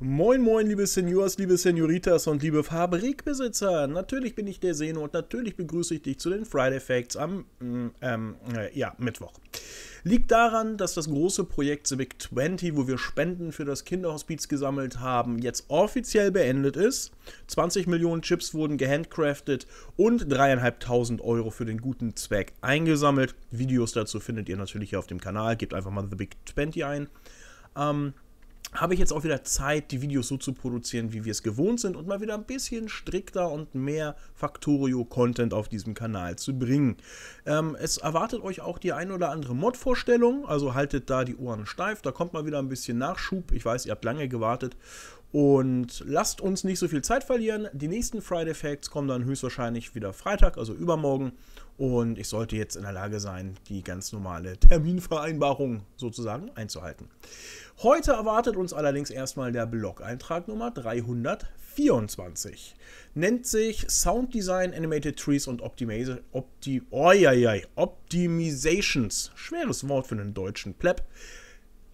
Moin, moin, liebe Seniors, liebe Senioritas und liebe Fabrikbesitzer. Natürlich bin ich der Seno und natürlich begrüße ich dich zu den Friday Facts am mm, ähm, äh, ja, Mittwoch. Liegt daran, dass das große Projekt Civic 20, wo wir Spenden für das Kinderhospiz gesammelt haben, jetzt offiziell beendet ist. 20 Millionen Chips wurden gehandcraftet und dreieinhalbtausend Euro für den guten Zweck eingesammelt. Videos dazu findet ihr natürlich hier auf dem Kanal. Gebt einfach mal The Big 20 ein. Ähm, habe ich jetzt auch wieder Zeit, die Videos so zu produzieren, wie wir es gewohnt sind und mal wieder ein bisschen strikter und mehr Factorio-Content auf diesem Kanal zu bringen. Ähm, es erwartet euch auch die ein oder andere Mod-Vorstellung, also haltet da die Ohren steif, da kommt mal wieder ein bisschen Nachschub. Ich weiß, ihr habt lange gewartet und lasst uns nicht so viel Zeit verlieren. Die nächsten Friday Facts kommen dann höchstwahrscheinlich wieder Freitag, also übermorgen. Und ich sollte jetzt in der Lage sein, die ganz normale Terminvereinbarung sozusagen einzuhalten. Heute erwartet uns allerdings erstmal der Blog-Eintrag Nummer 324. Nennt sich Sound Design Animated Trees und Optimiz Opti oh, ja, ja, Optimizations. Schweres Wort für einen deutschen Pleb.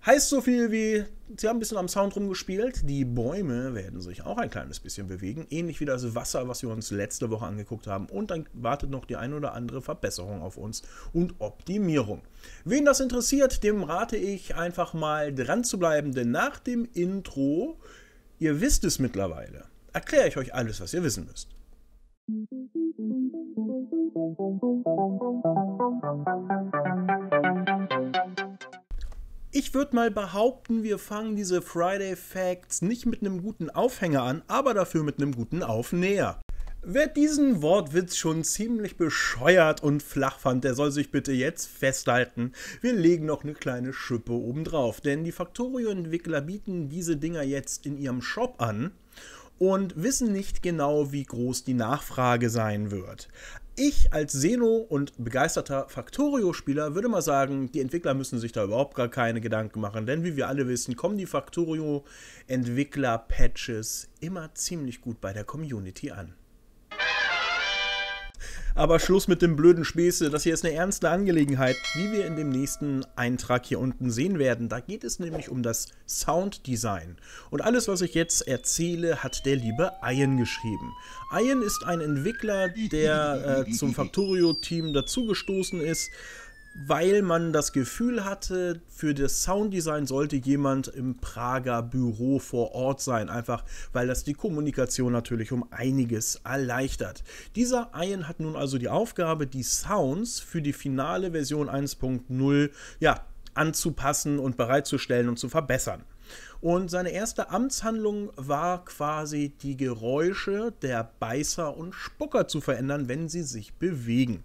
Heißt so viel wie, sie haben ein bisschen am Sound rumgespielt. Die Bäume werden sich auch ein kleines bisschen bewegen, ähnlich wie das Wasser, was wir uns letzte Woche angeguckt haben. Und dann wartet noch die ein oder andere Verbesserung auf uns und Optimierung. Wen das interessiert, dem rate ich einfach mal dran zu bleiben, denn nach dem Intro, ihr wisst es mittlerweile, erkläre ich euch alles, was ihr wissen müsst. Musik ich würde mal behaupten, wir fangen diese Friday Facts nicht mit einem guten Aufhänger an, aber dafür mit einem guten Aufnäher. Wer diesen Wortwitz schon ziemlich bescheuert und flach fand, der soll sich bitte jetzt festhalten. Wir legen noch eine kleine Schippe obendrauf, denn die Factorio-Entwickler bieten diese Dinger jetzt in ihrem Shop an und wissen nicht genau, wie groß die Nachfrage sein wird ich als Seno und begeisterter Factorio-Spieler würde mal sagen, die Entwickler müssen sich da überhaupt gar keine Gedanken machen, denn wie wir alle wissen, kommen die Factorio-Entwickler-Patches immer ziemlich gut bei der Community an. Aber Schluss mit dem blöden Späße, das hier ist eine ernste Angelegenheit, wie wir in dem nächsten Eintrag hier unten sehen werden. Da geht es nämlich um das Sounddesign. Und alles, was ich jetzt erzähle, hat der liebe Ian geschrieben. Ian ist ein Entwickler, der äh, zum Factorio-Team dazugestoßen ist weil man das Gefühl hatte, für das Sounddesign sollte jemand im Prager Büro vor Ort sein, einfach weil das die Kommunikation natürlich um einiges erleichtert. Dieser Ian hat nun also die Aufgabe, die Sounds für die finale Version 1.0 ja, anzupassen und bereitzustellen und zu verbessern. Und seine erste Amtshandlung war quasi die Geräusche der Beißer und Spucker zu verändern, wenn sie sich bewegen.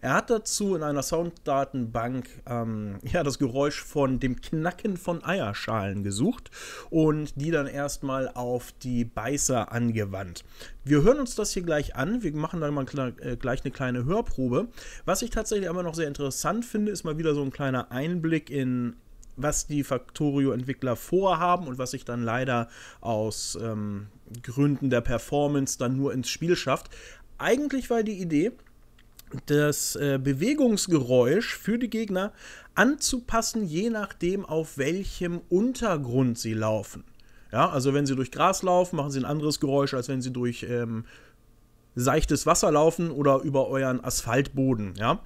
Er hat dazu in einer Sounddatenbank ähm, ja, das Geräusch von dem Knacken von Eierschalen gesucht und die dann erstmal auf die Beißer angewandt. Wir hören uns das hier gleich an. Wir machen dann mal äh, gleich eine kleine Hörprobe. Was ich tatsächlich aber noch sehr interessant finde, ist mal wieder so ein kleiner Einblick in was die Factorio-Entwickler vorhaben und was sich dann leider aus ähm, Gründen der Performance dann nur ins Spiel schafft. Eigentlich war die Idee, das äh, Bewegungsgeräusch für die Gegner anzupassen, je nachdem, auf welchem Untergrund sie laufen. Ja, also wenn sie durch Gras laufen, machen sie ein anderes Geräusch, als wenn sie durch ähm, seichtes Wasser laufen oder über euren Asphaltboden. Ja.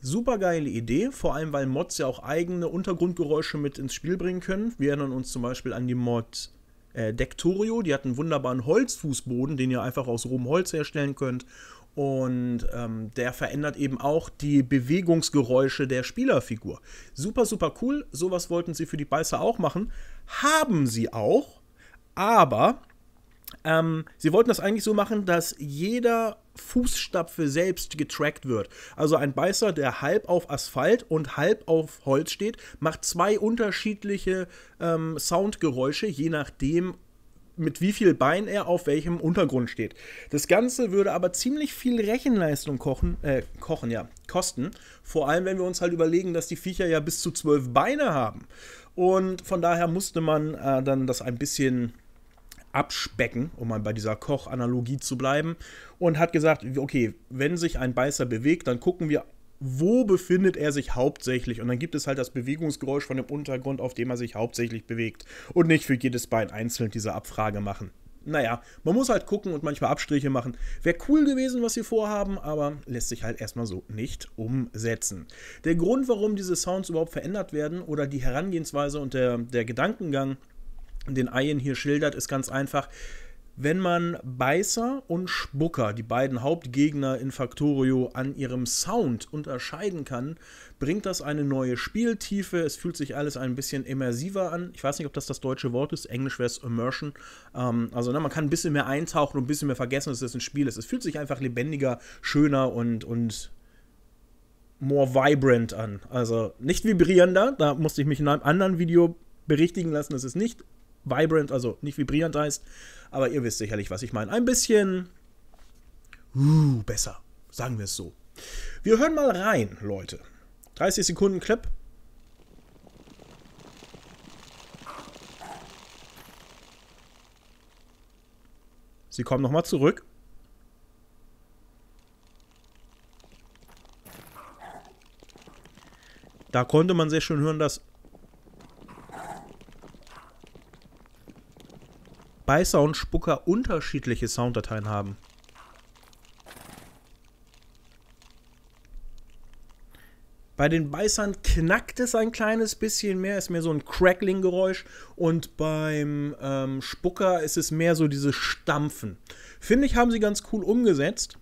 Super geile Idee, vor allem weil Mods ja auch eigene Untergrundgeräusche mit ins Spiel bringen können. Wir erinnern uns zum Beispiel an die Mod äh, Dectorio, die hat einen wunderbaren Holzfußboden, den ihr einfach aus rohem Holz herstellen könnt. Und ähm, der verändert eben auch die Bewegungsgeräusche der Spielerfigur. Super, super cool. Sowas wollten sie für die Beißer auch machen. Haben sie auch. Aber ähm, sie wollten das eigentlich so machen, dass jeder Fußstapfe selbst getrackt wird. Also ein Beißer, der halb auf Asphalt und halb auf Holz steht, macht zwei unterschiedliche ähm, Soundgeräusche, je nachdem, mit wie viel Bein er auf welchem Untergrund steht. Das Ganze würde aber ziemlich viel Rechenleistung kochen, äh, kochen, ja, kosten. Vor allem, wenn wir uns halt überlegen, dass die Viecher ja bis zu zwölf Beine haben. Und von daher musste man äh, dann das ein bisschen abspecken, um mal bei dieser Kochanalogie zu bleiben, und hat gesagt, okay, wenn sich ein Beißer bewegt, dann gucken wir wo befindet er sich hauptsächlich? Und dann gibt es halt das Bewegungsgeräusch von dem Untergrund, auf dem er sich hauptsächlich bewegt. Und nicht für jedes Bein einzeln diese Abfrage machen. Naja, man muss halt gucken und manchmal Abstriche machen. Wäre cool gewesen, was sie vorhaben, aber lässt sich halt erstmal so nicht umsetzen. Der Grund, warum diese Sounds überhaupt verändert werden oder die Herangehensweise und der, der Gedankengang, den Ian hier schildert, ist ganz einfach wenn man Beißer und Spucker, die beiden Hauptgegner in Factorio, an ihrem Sound unterscheiden kann, bringt das eine neue Spieltiefe. Es fühlt sich alles ein bisschen immersiver an. Ich weiß nicht, ob das das deutsche Wort ist. Englisch wäre es Immersion. Ähm, also ne, man kann ein bisschen mehr eintauchen und ein bisschen mehr vergessen, dass es das ein Spiel ist. Es fühlt sich einfach lebendiger, schöner und, und more vibrant an. Also nicht vibrierender, da musste ich mich in einem anderen Video berichtigen lassen, dass es nicht vibrant, also nicht vibrierend heißt, aber ihr wisst sicherlich, was ich meine. Ein bisschen uh, besser, sagen wir es so. Wir hören mal rein, Leute. 30 Sekunden Clip. Sie kommen nochmal zurück. Da konnte man sehr schön hören, dass Beißer und Spucker unterschiedliche Sounddateien haben. Bei den Beißern knackt es ein kleines bisschen mehr, ist mehr so ein Crackling-Geräusch und beim ähm, Spucker ist es mehr so dieses Stampfen. Finde ich, haben sie ganz cool umgesetzt.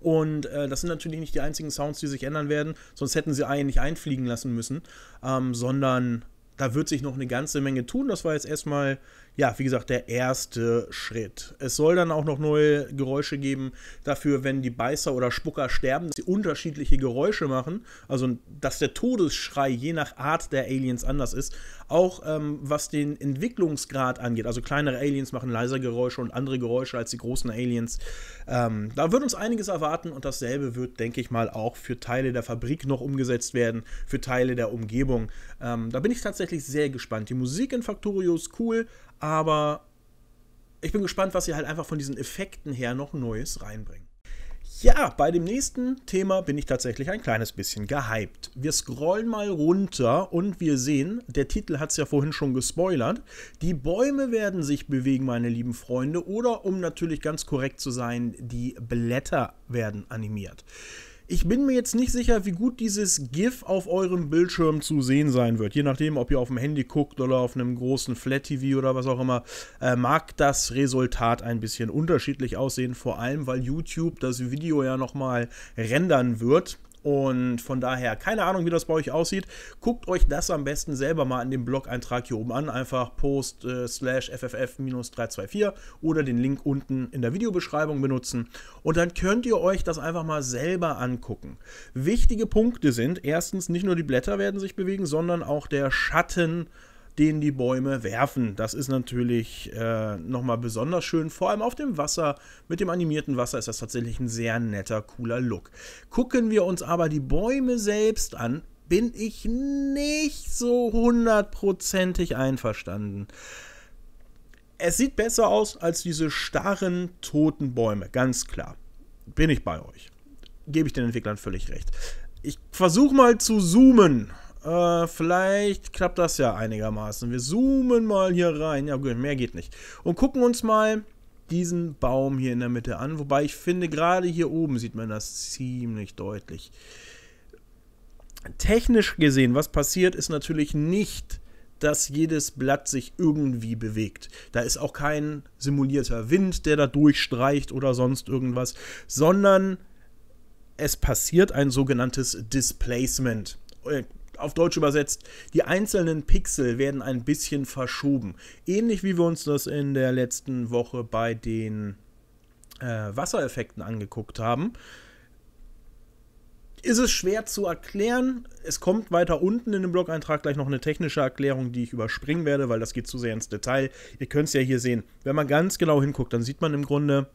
Und äh, das sind natürlich nicht die einzigen Sounds, die sich ändern werden, sonst hätten sie eigentlich einfliegen lassen müssen, ähm, sondern da wird sich noch eine ganze Menge tun. Das war jetzt erstmal, ja, wie gesagt, der erste Schritt. Es soll dann auch noch neue Geräusche geben dafür, wenn die Beißer oder Spucker sterben, dass sie unterschiedliche Geräusche machen. Also, dass der Todesschrei je nach Art der Aliens anders ist. Auch ähm, was den Entwicklungsgrad angeht, also kleinere Aliens machen leiser Geräusche und andere Geräusche als die großen Aliens. Ähm, da wird uns einiges erwarten und dasselbe wird, denke ich mal, auch für Teile der Fabrik noch umgesetzt werden, für Teile der Umgebung. Ähm, da bin ich tatsächlich sehr gespannt. Die Musik in Factorio ist cool, aber ich bin gespannt, was sie halt einfach von diesen Effekten her noch Neues reinbringen. Ja, bei dem nächsten Thema bin ich tatsächlich ein kleines bisschen gehypt. Wir scrollen mal runter und wir sehen, der Titel hat es ja vorhin schon gespoilert, die Bäume werden sich bewegen, meine lieben Freunde, oder um natürlich ganz korrekt zu sein, die Blätter werden animiert. Ich bin mir jetzt nicht sicher, wie gut dieses GIF auf eurem Bildschirm zu sehen sein wird. Je nachdem, ob ihr auf dem Handy guckt oder auf einem großen Flat-TV oder was auch immer, äh, mag das Resultat ein bisschen unterschiedlich aussehen. Vor allem, weil YouTube das Video ja nochmal rendern wird. Und von daher, keine Ahnung, wie das bei euch aussieht. Guckt euch das am besten selber mal in dem Blog-Eintrag hier oben an. Einfach post äh, slash fff-324 oder den Link unten in der Videobeschreibung benutzen. Und dann könnt ihr euch das einfach mal selber angucken. Wichtige Punkte sind erstens, nicht nur die Blätter werden sich bewegen, sondern auch der Schatten den die Bäume werfen. Das ist natürlich äh, nochmal besonders schön, vor allem auf dem Wasser. Mit dem animierten Wasser ist das tatsächlich ein sehr netter, cooler Look. Gucken wir uns aber die Bäume selbst an, bin ich nicht so hundertprozentig einverstanden. Es sieht besser aus als diese starren, toten Bäume, ganz klar. Bin ich bei euch. Gebe ich den Entwicklern völlig recht. Ich versuche mal zu zoomen. Äh, vielleicht klappt das ja einigermaßen. Wir zoomen mal hier rein. Ja gut, mehr geht nicht. Und gucken uns mal diesen Baum hier in der Mitte an. Wobei ich finde, gerade hier oben sieht man das ziemlich deutlich. Technisch gesehen, was passiert, ist natürlich nicht, dass jedes Blatt sich irgendwie bewegt. Da ist auch kein simulierter Wind, der da durchstreicht oder sonst irgendwas, sondern es passiert ein sogenanntes Displacement äh, auf Deutsch übersetzt, die einzelnen Pixel werden ein bisschen verschoben. Ähnlich wie wir uns das in der letzten Woche bei den äh, Wassereffekten angeguckt haben. Ist es schwer zu erklären. Es kommt weiter unten in dem Blog-Eintrag gleich noch eine technische Erklärung, die ich überspringen werde, weil das geht zu sehr ins Detail. Ihr könnt es ja hier sehen. Wenn man ganz genau hinguckt, dann sieht man im Grunde,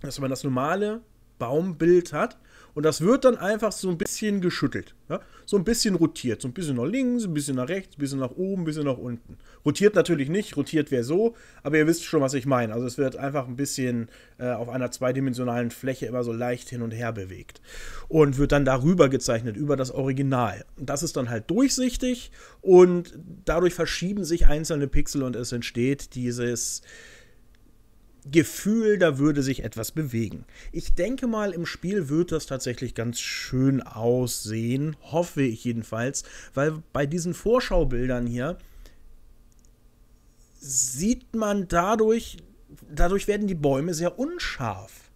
dass man das normale Baumbild hat und das wird dann einfach so ein bisschen geschüttelt. Ja? So ein bisschen rotiert. So ein bisschen nach links, ein bisschen nach rechts, ein bisschen nach oben, ein bisschen nach unten. Rotiert natürlich nicht, rotiert wäre so, aber ihr wisst schon, was ich meine. Also es wird einfach ein bisschen äh, auf einer zweidimensionalen Fläche immer so leicht hin und her bewegt. Und wird dann darüber gezeichnet, über das Original. Und das ist dann halt durchsichtig und dadurch verschieben sich einzelne Pixel und es entsteht dieses Gefühl, da würde sich etwas bewegen. Ich denke mal, im Spiel wird das tatsächlich ganz schön aussehen, hoffe ich jedenfalls, weil bei diesen Vorschaubildern hier sieht man dadurch, dadurch werden die Bäume sehr unscharf.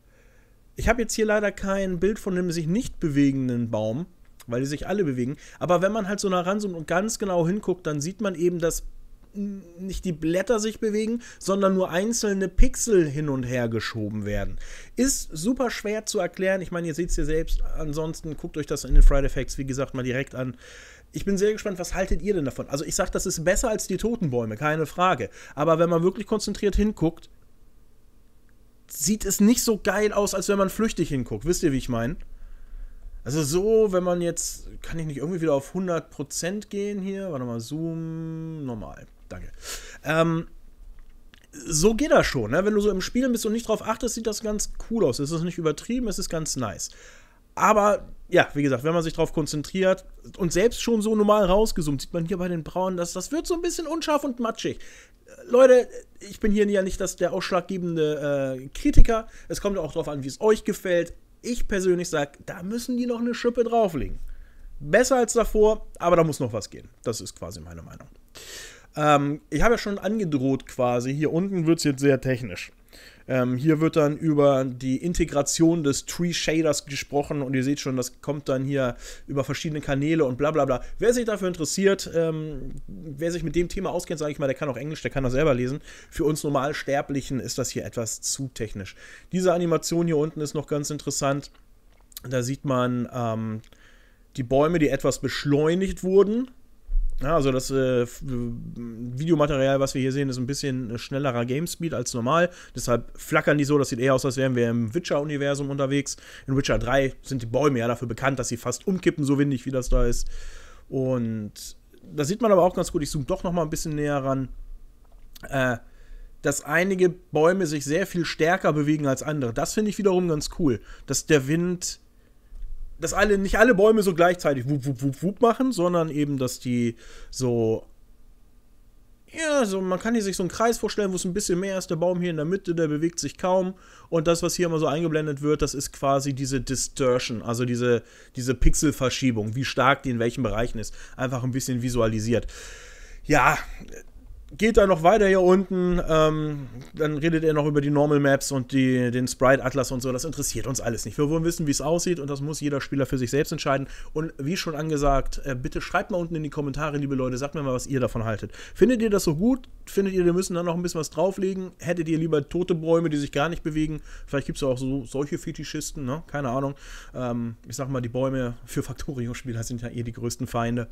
Ich habe jetzt hier leider kein Bild von einem sich nicht bewegenden Baum, weil die sich alle bewegen. Aber wenn man halt so nah ranzoomt und ganz genau hinguckt, dann sieht man eben, dass nicht die Blätter sich bewegen, sondern nur einzelne Pixel hin und her geschoben werden. Ist super schwer zu erklären. Ich meine, ihr seht es hier selbst. Ansonsten guckt euch das in den Friday Effects, wie gesagt, mal direkt an. Ich bin sehr gespannt, was haltet ihr denn davon? Also ich sage, das ist besser als die Totenbäume, keine Frage. Aber wenn man wirklich konzentriert hinguckt, sieht es nicht so geil aus, als wenn man flüchtig hinguckt. Wisst ihr, wie ich meine? Also so, wenn man jetzt, kann ich nicht irgendwie wieder auf 100% gehen hier? Warte mal, Zoom, normal danke. Ähm, so geht das schon. Ne? Wenn du so im Spiel bist und nicht drauf achtest, sieht das ganz cool aus. Es ist nicht übertrieben, es ist ganz nice. Aber ja, wie gesagt, wenn man sich darauf konzentriert und selbst schon so normal rausgesummt, sieht man hier bei den Braunen, dass das wird so ein bisschen unscharf und matschig. Leute, ich bin hier ja nicht das, der ausschlaggebende äh, Kritiker. Es kommt auch darauf an, wie es euch gefällt. Ich persönlich sage, da müssen die noch eine Schippe drauflegen. Besser als davor, aber da muss noch was gehen. Das ist quasi meine Meinung. Ähm, ich habe ja schon angedroht quasi, hier unten wird es jetzt sehr technisch. Ähm, hier wird dann über die Integration des Tree Shaders gesprochen und ihr seht schon, das kommt dann hier über verschiedene Kanäle und bla bla bla. Wer sich dafür interessiert, ähm, wer sich mit dem Thema auskennt, sage ich mal, der kann auch Englisch, der kann das selber lesen. Für uns Normalsterblichen ist das hier etwas zu technisch. Diese Animation hier unten ist noch ganz interessant. Da sieht man ähm, die Bäume, die etwas beschleunigt wurden ja, also das äh, Videomaterial, was wir hier sehen, ist ein bisschen schnellerer Gamespeed als normal. Deshalb flackern die so. Das sieht eher aus, als wären wir im Witcher-Universum unterwegs. In Witcher 3 sind die Bäume ja dafür bekannt, dass sie fast umkippen, so windig wie das da ist. Und da sieht man aber auch ganz gut, ich zoome doch noch mal ein bisschen näher ran, äh, dass einige Bäume sich sehr viel stärker bewegen als andere. Das finde ich wiederum ganz cool, dass der Wind dass alle, nicht alle Bäume so gleichzeitig wup, wup, wup, wup machen, sondern eben, dass die so. Ja, so, man kann hier sich so einen Kreis vorstellen, wo es ein bisschen mehr ist. Der Baum hier in der Mitte, der bewegt sich kaum. Und das, was hier immer so eingeblendet wird, das ist quasi diese Distortion, also diese, diese Pixelverschiebung, wie stark die in welchen Bereichen ist. Einfach ein bisschen visualisiert. Ja, geht da noch weiter hier unten. Ähm, dann redet er noch über die Normal Maps und die, den Sprite Atlas und so. Das interessiert uns alles nicht. Wir wollen wissen, wie es aussieht und das muss jeder Spieler für sich selbst entscheiden. Und wie schon angesagt, äh, bitte schreibt mal unten in die Kommentare, liebe Leute, sagt mir mal, was ihr davon haltet. Findet ihr das so gut? Findet ihr, wir müssen da noch ein bisschen was drauflegen? Hättet ihr lieber tote Bäume, die sich gar nicht bewegen? Vielleicht gibt es ja auch so, solche Fetischisten, ne? Keine Ahnung. Ähm, ich sag mal, die Bäume für Factorio-Spieler sind ja eh die größten Feinde.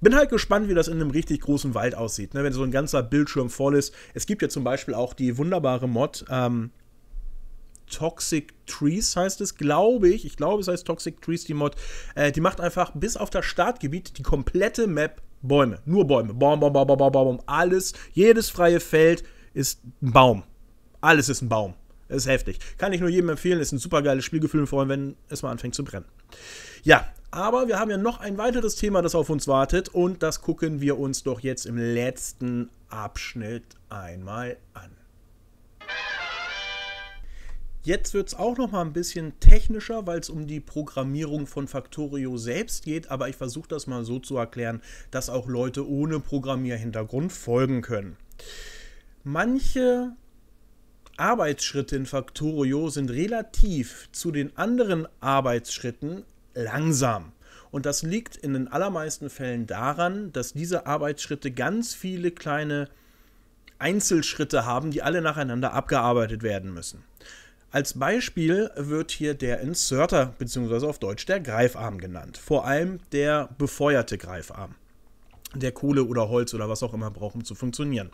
Bin halt gespannt, wie das in einem richtig großen Wald aussieht, ne? wenn so ein ganzer Bildschirm voll ist. Es gibt ja zum Beispiel auch die wunderbare Mod ähm, Toxic Trees heißt es, glaube ich. Ich glaube, es heißt Toxic Trees, die Mod. Äh, die macht einfach bis auf das Startgebiet die komplette Map Bäume. Nur Bäume. Baum, Baum, Baum, Baum, Baum, Baum. Alles, jedes freie Feld ist ein Baum. Alles ist ein Baum. ist heftig. Kann ich nur jedem empfehlen. Ist ein super geiles Spielgefühl, vor allem wenn es mal anfängt zu brennen. Ja, aber wir haben ja noch ein weiteres Thema, das auf uns wartet. Und das gucken wir uns doch jetzt im letzten Abschnitt einmal an. Jetzt wird es auch noch mal ein bisschen technischer, weil es um die Programmierung von Factorio selbst geht, aber ich versuche das mal so zu erklären, dass auch Leute ohne Programmierhintergrund folgen können. Manche Arbeitsschritte in Factorio sind relativ zu den anderen Arbeitsschritten langsam. Und das liegt in den allermeisten Fällen daran, dass diese Arbeitsschritte ganz viele kleine Einzelschritte haben, die alle nacheinander abgearbeitet werden müssen. Als Beispiel wird hier der Inserter bzw. auf Deutsch der Greifarm genannt. Vor allem der befeuerte Greifarm, der Kohle oder Holz oder was auch immer braucht, um zu funktionieren.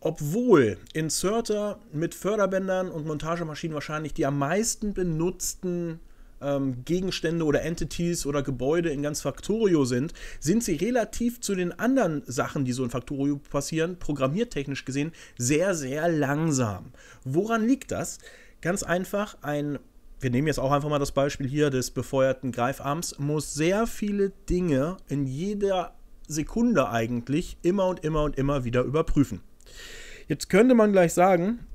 Obwohl Inserter mit Förderbändern und Montagemaschinen wahrscheinlich die am meisten benutzten ähm, Gegenstände oder Entities oder Gebäude in ganz Factorio sind, sind sie relativ zu den anderen Sachen, die so in Factorio passieren, programmiertechnisch gesehen, sehr, sehr langsam. Woran liegt das? Ganz einfach, ein wir nehmen jetzt auch einfach mal das Beispiel hier des befeuerten Greifarms, muss sehr viele Dinge in jeder Sekunde eigentlich immer und immer und immer wieder überprüfen. Jetzt könnte man gleich sagen,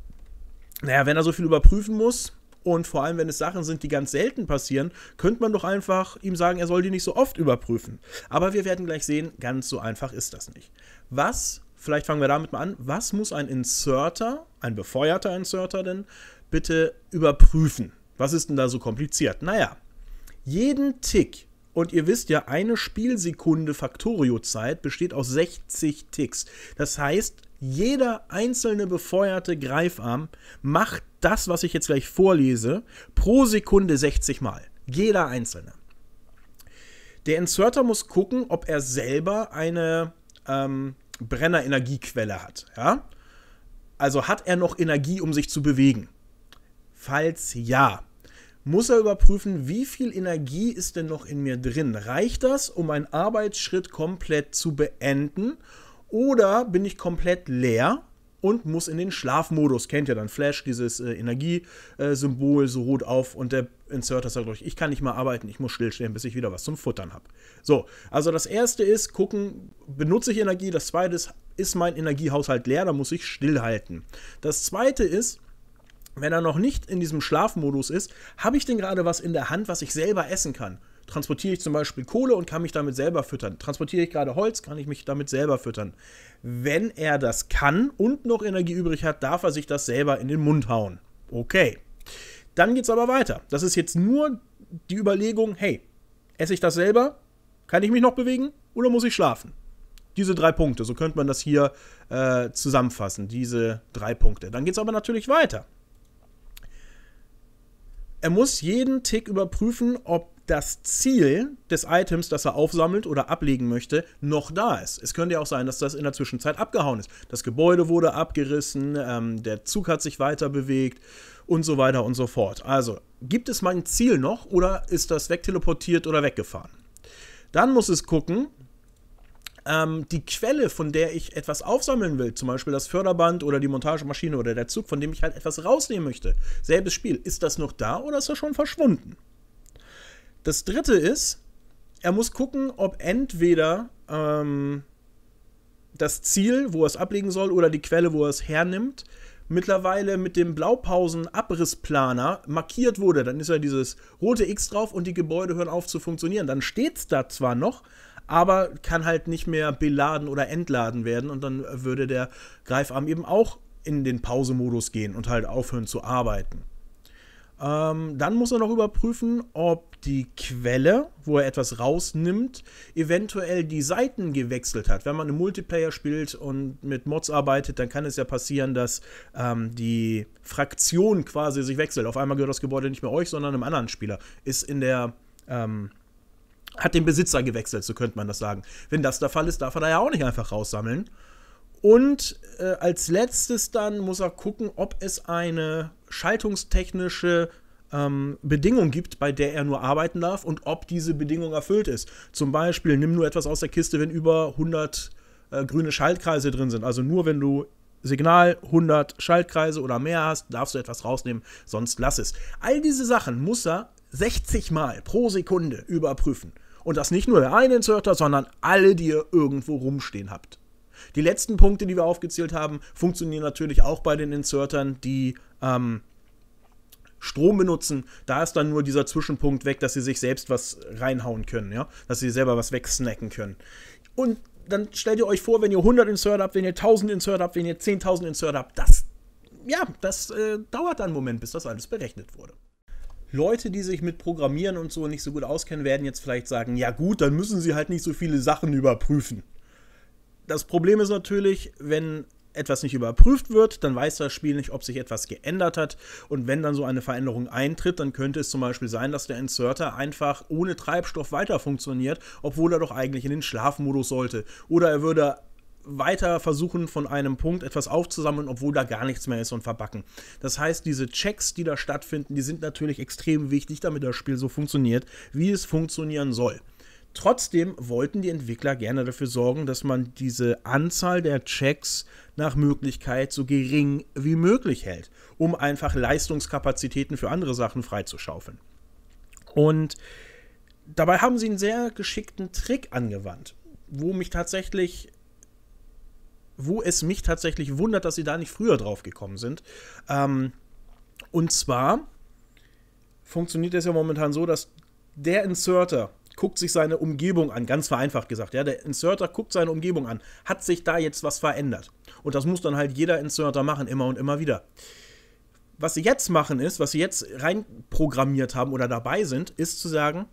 naja, wenn er so viel überprüfen muss, und vor allem, wenn es Sachen sind, die ganz selten passieren, könnte man doch einfach ihm sagen, er soll die nicht so oft überprüfen. Aber wir werden gleich sehen, ganz so einfach ist das nicht. Was, vielleicht fangen wir damit mal an, was muss ein Inserter, ein befeuerter Inserter denn, bitte überprüfen? Was ist denn da so kompliziert? Naja, jeden Tick, und ihr wisst ja, eine Spielsekunde Factorio-Zeit besteht aus 60 Ticks. Das heißt, jeder einzelne befeuerte Greifarm macht das, was ich jetzt gleich vorlese, pro Sekunde 60 Mal. Jeder Einzelne. Der Inserter muss gucken, ob er selber eine ähm, Brennerenergiequelle hat. Ja? Also hat er noch Energie, um sich zu bewegen? Falls ja, muss er überprüfen, wie viel Energie ist denn noch in mir drin? Reicht das, um einen Arbeitsschritt komplett zu beenden? Oder bin ich komplett leer und muss in den Schlafmodus. Kennt ihr dann Flash, dieses äh, Energiesymbol, so rot auf und der Inserter sagt euch, ich kann nicht mehr arbeiten, ich muss stillstehen, bis ich wieder was zum Futtern habe. So, also das erste ist, gucken, benutze ich Energie. Das zweite ist, ist mein Energiehaushalt leer, da muss ich stillhalten. Das zweite ist, wenn er noch nicht in diesem Schlafmodus ist, habe ich denn gerade was in der Hand, was ich selber essen kann? Transportiere ich zum Beispiel Kohle und kann mich damit selber füttern? Transportiere ich gerade Holz, kann ich mich damit selber füttern? Wenn er das kann und noch Energie übrig hat, darf er sich das selber in den Mund hauen. Okay. Dann geht es aber weiter. Das ist jetzt nur die Überlegung, hey, esse ich das selber? Kann ich mich noch bewegen oder muss ich schlafen? Diese drei Punkte, so könnte man das hier äh, zusammenfassen, diese drei Punkte. Dann geht es aber natürlich weiter er muss jeden Tick überprüfen, ob das Ziel des Items, das er aufsammelt oder ablegen möchte, noch da ist. Es könnte ja auch sein, dass das in der Zwischenzeit abgehauen ist. Das Gebäude wurde abgerissen, ähm, der Zug hat sich weiter bewegt und so weiter und so fort. Also, gibt es mein Ziel noch oder ist das wegteleportiert oder weggefahren? Dann muss es gucken, ähm, die Quelle, von der ich etwas aufsammeln will, zum Beispiel das Förderband oder die Montagemaschine oder der Zug, von dem ich halt etwas rausnehmen möchte, selbes Spiel, ist das noch da oder ist das schon verschwunden? Das dritte ist, er muss gucken, ob entweder ähm, das Ziel, wo er es ablegen soll, oder die Quelle, wo er es hernimmt, mittlerweile mit dem Blaupausen-Abrissplaner markiert wurde. Dann ist ja dieses rote X drauf und die Gebäude hören auf zu funktionieren. Dann steht es da zwar noch, aber kann halt nicht mehr beladen oder entladen werden und dann würde der Greifarm eben auch in den Pausemodus gehen und halt aufhören zu arbeiten. Ähm, dann muss er noch überprüfen, ob die Quelle, wo er etwas rausnimmt, eventuell die Seiten gewechselt hat. Wenn man im Multiplayer spielt und mit Mods arbeitet, dann kann es ja passieren, dass ähm, die Fraktion quasi sich wechselt. Auf einmal gehört das Gebäude nicht mehr euch, sondern einem anderen Spieler. Ist in der ähm, hat den Besitzer gewechselt, so könnte man das sagen. Wenn das der Fall ist, darf er da ja auch nicht einfach raussammeln. Und äh, als letztes dann muss er gucken, ob es eine schaltungstechnische ähm, Bedingung gibt, bei der er nur arbeiten darf und ob diese Bedingung erfüllt ist. Zum Beispiel, nimm nur etwas aus der Kiste, wenn über 100 äh, grüne Schaltkreise drin sind. Also nur wenn du Signal 100 Schaltkreise oder mehr hast, darfst du etwas rausnehmen, sonst lass es. All diese Sachen muss er 60 Mal pro Sekunde überprüfen. Und das nicht nur der eine Inserter, sondern alle, die ihr irgendwo rumstehen habt. Die letzten Punkte, die wir aufgezählt haben, funktionieren natürlich auch bei den Insertern, die ähm, Strom benutzen. Da ist dann nur dieser Zwischenpunkt weg, dass sie sich selbst was reinhauen können, ja? dass sie selber was wegsnacken können. Und dann stellt ihr euch vor, wenn ihr 100 Insert habt, wenn ihr 1000 Insert habt, wenn ihr 10.000 Insert habt, das, ja, das äh, dauert dann einen Moment, bis das alles berechnet wurde. Leute, die sich mit Programmieren und so nicht so gut auskennen, werden jetzt vielleicht sagen, ja gut, dann müssen sie halt nicht so viele Sachen überprüfen. Das Problem ist natürlich, wenn etwas nicht überprüft wird, dann weiß das Spiel nicht, ob sich etwas geändert hat. Und wenn dann so eine Veränderung eintritt, dann könnte es zum Beispiel sein, dass der Inserter einfach ohne Treibstoff weiter funktioniert, obwohl er doch eigentlich in den Schlafmodus sollte. Oder er würde weiter versuchen, von einem Punkt etwas aufzusammeln, obwohl da gar nichts mehr ist und verbacken. Das heißt, diese Checks, die da stattfinden, die sind natürlich extrem wichtig, damit das Spiel so funktioniert, wie es funktionieren soll. Trotzdem wollten die Entwickler gerne dafür sorgen, dass man diese Anzahl der Checks nach Möglichkeit so gering wie möglich hält, um einfach Leistungskapazitäten für andere Sachen freizuschaufeln. Und dabei haben sie einen sehr geschickten Trick angewandt, wo mich tatsächlich wo es mich tatsächlich wundert, dass sie da nicht früher drauf gekommen sind. Ähm, und zwar funktioniert es ja momentan so, dass der Inserter guckt sich seine Umgebung an, ganz vereinfacht gesagt. Ja, der Inserter guckt seine Umgebung an. Hat sich da jetzt was verändert? Und das muss dann halt jeder Inserter machen, immer und immer wieder. Was sie jetzt machen ist, was sie jetzt reinprogrammiert haben oder dabei sind, ist zu sagen,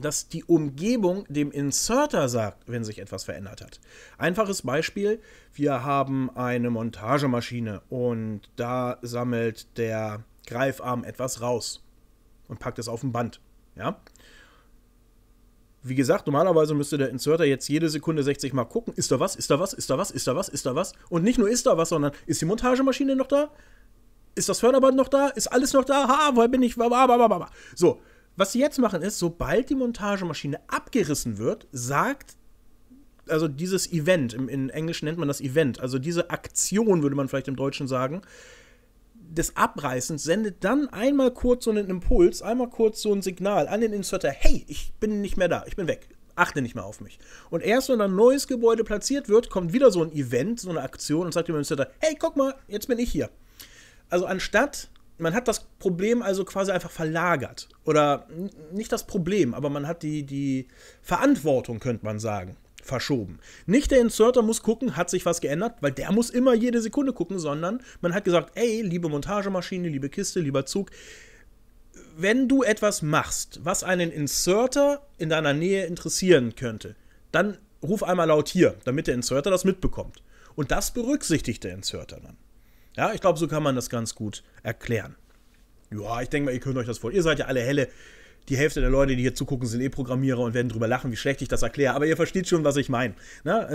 dass die Umgebung dem Inserter sagt, wenn sich etwas verändert hat. Einfaches Beispiel, wir haben eine Montagemaschine und da sammelt der Greifarm etwas raus und packt es auf ein Band. Ja? Wie gesagt, normalerweise müsste der Inserter jetzt jede Sekunde 60 Mal gucken, ist da was, ist da was, ist da was, ist da was, ist da was. Und nicht nur ist da was, sondern ist die Montagemaschine noch da? Ist das Förderband noch da? Ist alles noch da? Ha, woher bin ich? So, was sie jetzt machen ist, sobald die Montagemaschine abgerissen wird, sagt also dieses Event, im, im, Englischen nennt man das Event, also diese Aktion, würde man vielleicht im Deutschen sagen, des Abreißens sendet dann einmal kurz so einen Impuls, einmal kurz so ein Signal an den Inserter, hey, ich bin nicht mehr da, ich bin weg, achte nicht mehr auf mich. Und erst wenn ein neues Gebäude platziert wird, kommt wieder so ein Event, so eine Aktion und sagt dem Inserter, hey, guck mal, jetzt bin ich hier. Also anstatt man hat das Problem also quasi einfach verlagert. Oder nicht das Problem, aber man hat die, die Verantwortung, könnte man sagen, verschoben. Nicht der Inserter muss gucken, hat sich was geändert, weil der muss immer jede Sekunde gucken, sondern man hat gesagt, ey, liebe Montagemaschine, liebe Kiste, lieber Zug, wenn du etwas machst, was einen Inserter in deiner Nähe interessieren könnte, dann ruf einmal laut hier, damit der Inserter das mitbekommt. Und das berücksichtigt der Inserter dann. Ja, ich glaube, so kann man das ganz gut erklären. Ja, ich denke mal, ihr könnt euch das vor. Ihr seid ja alle helle. Die Hälfte der Leute, die hier zugucken, sind eh Programmierer und werden drüber lachen, wie schlecht ich das erkläre. Aber ihr versteht schon, was ich meine. Ne?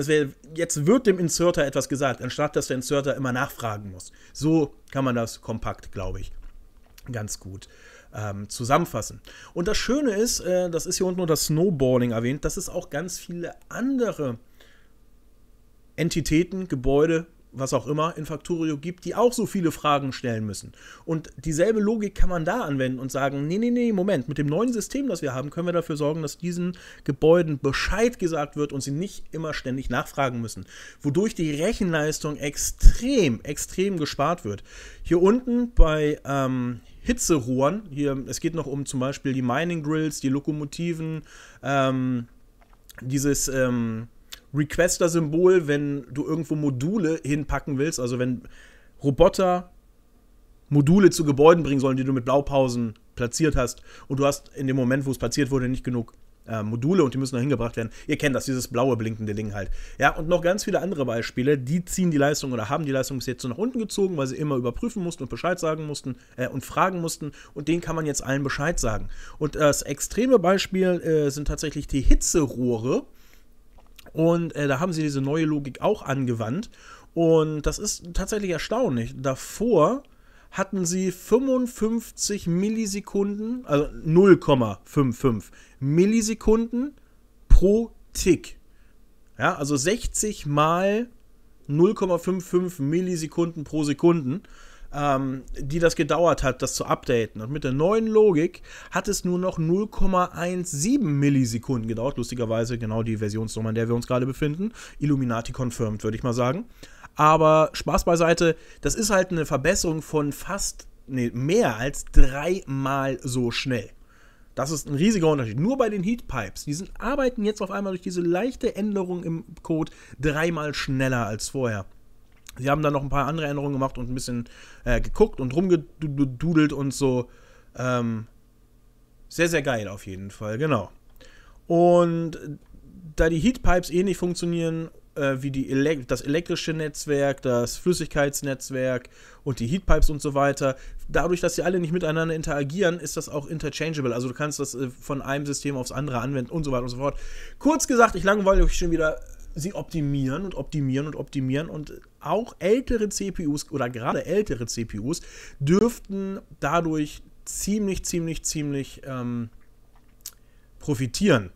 jetzt wird dem Inserter etwas gesagt, anstatt dass der Inserter immer nachfragen muss. So kann man das kompakt, glaube ich, ganz gut ähm, zusammenfassen. Und das Schöne ist, äh, das ist hier unten unter Snowballing erwähnt, dass es auch ganz viele andere Entitäten, Gebäude, was auch immer in Factorio gibt, die auch so viele Fragen stellen müssen. Und dieselbe Logik kann man da anwenden und sagen, nee, nee, nee, Moment, mit dem neuen System, das wir haben, können wir dafür sorgen, dass diesen Gebäuden Bescheid gesagt wird und sie nicht immer ständig nachfragen müssen, wodurch die Rechenleistung extrem, extrem gespart wird. Hier unten bei ähm, Hitzerohren, hier, es geht noch um zum Beispiel die Mining Grills, die Lokomotiven, ähm, dieses... Ähm, Requester-Symbol, wenn du irgendwo Module hinpacken willst. Also wenn Roboter Module zu Gebäuden bringen sollen, die du mit Blaupausen platziert hast. Und du hast in dem Moment, wo es platziert wurde, nicht genug äh, Module und die müssen da hingebracht werden. Ihr kennt das, dieses blaue blinkende Ding halt. Ja, und noch ganz viele andere Beispiele, die ziehen die Leistung oder haben die Leistung bis jetzt so nach unten gezogen, weil sie immer überprüfen mussten und Bescheid sagen mussten äh, und fragen mussten. Und denen kann man jetzt allen Bescheid sagen. Und das extreme Beispiel äh, sind tatsächlich die Hitzerohre und äh, da haben sie diese neue Logik auch angewandt. Und das ist tatsächlich erstaunlich. Davor hatten sie 55 Millisekunden, also 0,55 Millisekunden pro Tick. Ja, also 60 mal 0,55 Millisekunden pro Sekunden ähm, die das gedauert hat, das zu updaten. Und mit der neuen Logik hat es nur noch 0,17 Millisekunden gedauert, lustigerweise genau die Versionsnummer, in der wir uns gerade befinden. Illuminati confirmed, würde ich mal sagen. Aber Spaß beiseite, das ist halt eine Verbesserung von fast, nee, mehr als dreimal so schnell. Das ist ein riesiger Unterschied. Nur bei den Heatpipes, die sind, arbeiten jetzt auf einmal durch diese leichte Änderung im Code dreimal schneller als vorher. Sie haben dann noch ein paar andere Änderungen gemacht und ein bisschen äh, geguckt und rumgedudelt und so. Ähm, sehr, sehr geil auf jeden Fall, genau. Und äh, da die Heatpipes ähnlich eh funktionieren äh, wie die Ele das elektrische Netzwerk, das Flüssigkeitsnetzwerk und die Heatpipes und so weiter, dadurch, dass sie alle nicht miteinander interagieren, ist das auch interchangeable. Also du kannst das äh, von einem System aufs andere anwenden und so weiter und so fort. Kurz gesagt, ich langweile euch schon wieder sie optimieren und optimieren und optimieren und auch ältere CPUs oder gerade ältere CPUs dürften dadurch ziemlich, ziemlich, ziemlich ähm, profitieren.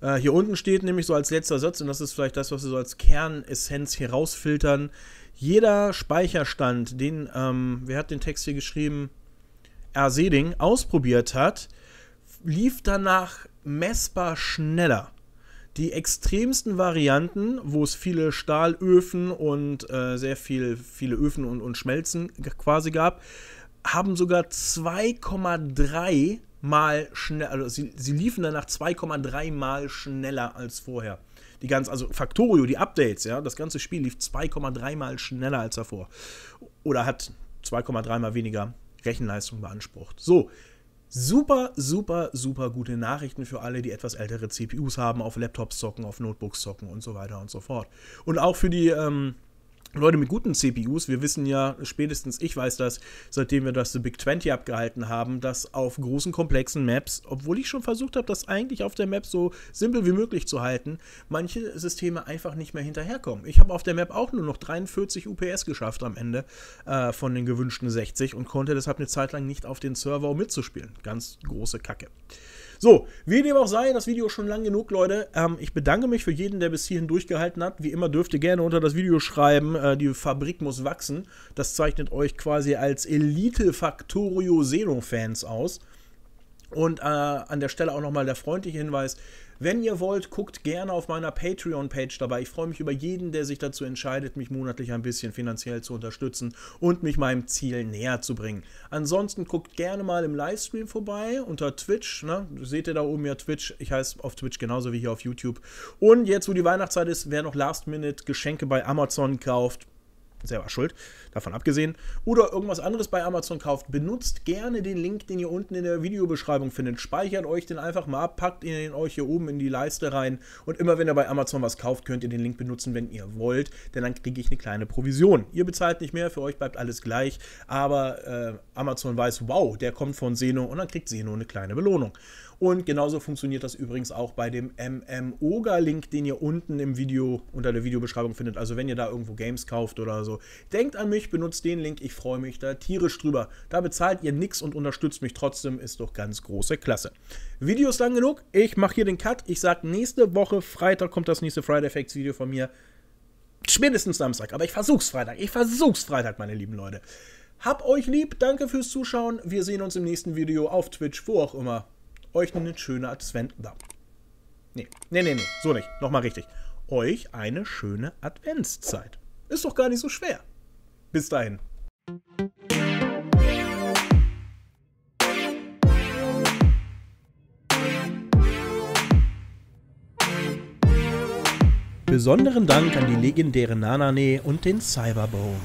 Äh, hier unten steht nämlich so als letzter Satz, und das ist vielleicht das, was wir so als Kernessenz hier rausfiltern. Jeder Speicherstand, den, ähm, wer hat den Text hier geschrieben? R. Seding ausprobiert hat, lief danach messbar schneller die extremsten Varianten, wo es viele Stahlöfen und äh, sehr viel, viele Öfen und, und Schmelzen quasi gab, haben sogar 2,3 mal schneller, also sie, sie liefen danach 2,3 mal schneller als vorher. Die ganz, also Factorio, die Updates, ja, das ganze Spiel lief 2,3 mal schneller als davor. Oder hat 2,3 mal weniger Rechenleistung beansprucht. So, Super, super, super gute Nachrichten für alle, die etwas ältere CPUs haben, auf Laptops zocken, auf Notebooks zocken und so weiter und so fort. Und auch für die ähm, Leute mit guten CPUs, wir wissen ja, spätestens ich weiß das, seitdem wir das The Big 20 abgehalten haben, dass auf großen, komplexen Maps, obwohl ich schon versucht habe, das eigentlich auf der Map so simpel wie möglich zu halten, manche Systeme einfach nicht mehr hinterherkommen. Ich habe auf der Map auch nur noch 43 UPS geschafft am Ende äh, von den gewünschten 60 und konnte deshalb eine Zeit lang nicht auf den Server um mitzuspielen. Ganz große Kacke. So, wie dem auch sei, das Video ist schon lang genug, Leute. Ähm, ich bedanke mich für jeden, der bis hierhin durchgehalten hat. Wie immer dürft ihr gerne unter das Video schreiben, äh, die Fabrik muss wachsen. Das zeichnet euch quasi als Elite-Factorio-Seno-Fans aus. Und äh, an der Stelle auch nochmal der freundliche Hinweis, wenn ihr wollt, guckt gerne auf meiner Patreon-Page dabei. Ich freue mich über jeden, der sich dazu entscheidet, mich monatlich ein bisschen finanziell zu unterstützen und mich meinem Ziel näher zu bringen. Ansonsten guckt gerne mal im Livestream vorbei unter Twitch. Ne? Seht ihr da oben ja Twitch. Ich heiße auf Twitch genauso wie hier auf YouTube. Und jetzt, wo die Weihnachtszeit ist, wer noch Last-Minute-Geschenke bei Amazon kauft, selber schuld, davon abgesehen, oder irgendwas anderes bei Amazon kauft, benutzt gerne den Link, den ihr unten in der Videobeschreibung findet. Speichert euch den einfach mal ab, packt ihn euch hier oben in die Leiste rein und immer wenn ihr bei Amazon was kauft, könnt ihr den Link benutzen, wenn ihr wollt, denn dann kriege ich eine kleine Provision. Ihr bezahlt nicht mehr, für euch bleibt alles gleich, aber äh, Amazon weiß, wow, der kommt von Seno und dann kriegt Seno eine kleine Belohnung. Und genauso funktioniert das übrigens auch bei dem MMOGA-Link, den ihr unten im Video unter der Videobeschreibung findet. Also wenn ihr da irgendwo Games kauft oder so, denkt an mich, benutzt den Link. Ich freue mich da tierisch drüber. Da bezahlt ihr nichts und unterstützt mich trotzdem. Ist doch ganz große Klasse. Video ist lang genug. Ich mache hier den Cut. Ich sage, nächste Woche Freitag kommt das nächste Friday Effects Video von mir. Spätestens Samstag, aber ich versuch's Freitag. Ich versuch's Freitag, meine lieben Leute. Hab euch lieb, danke fürs Zuschauen. Wir sehen uns im nächsten Video auf Twitch, wo auch immer euch eine schöne Advent. Da. Nee, nee, nee, nee, so nicht. Nochmal richtig. Euch eine schöne Adventszeit. Ist doch gar nicht so schwer. Bis dahin. Besonderen Dank an die legendäre Nanane und den Cyberbone.